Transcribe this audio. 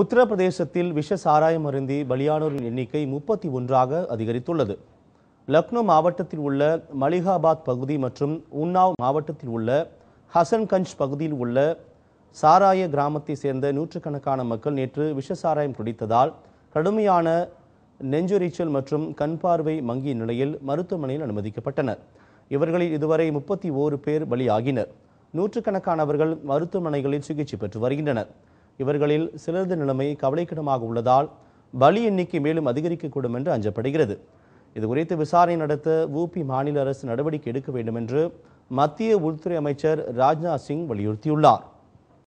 உத்தரப்பிரதேசத்தில் விஷ சாராயம் அருந்தி பலியானோரின் எண்ணிக்கை முப்பத்தி ஒன்றாக அதிகரித்துள்ளது லக்னோ மாவட்டத்தில் உள்ள மலிகாபாத் பகுதி மற்றும் உன்னாவ் மாவட்டத்தில் உள்ள ஹசன்கஞ்ச் பகுதியில் உள்ள சாராய கிராமத்தை சேர்ந்த நூற்றுக்கணக்கான மக்கள் நேற்று விஷ சாராயம் குடித்ததால் கடுமையான நெஞ்சுரீச்சல் மற்றும் கண் பார்வை மங்கிய நிலையில் மருத்துவமனையில் அனுமதிக்கப்பட்டனர் இவர்களில் இதுவரை முப்பத்தி ஓரு பேர் பலியாகினர் நூற்றுக்கணக்கானவர்கள் மருத்துவமனைகளில் சிகிச்சை பெற்று வருகின்றனர் இவர்களில் சிலரது நிலைமை கவலைக்கிடமாக உள்ளதால் பலி எண்ணிக்கை மேலும் அதிகரிக்கக்கூடும் என்று அஞ்சப்படுகிறது இதுகுறித்து விசாரணை நடத்த உபி மாநில அரசு நடவடிக்கை எடுக்க வேண்டும் என்று மத்திய உள்துறை அமைச்சர் ராஜ்நாத் சிங் வலியுறுத்தியுள்ளார்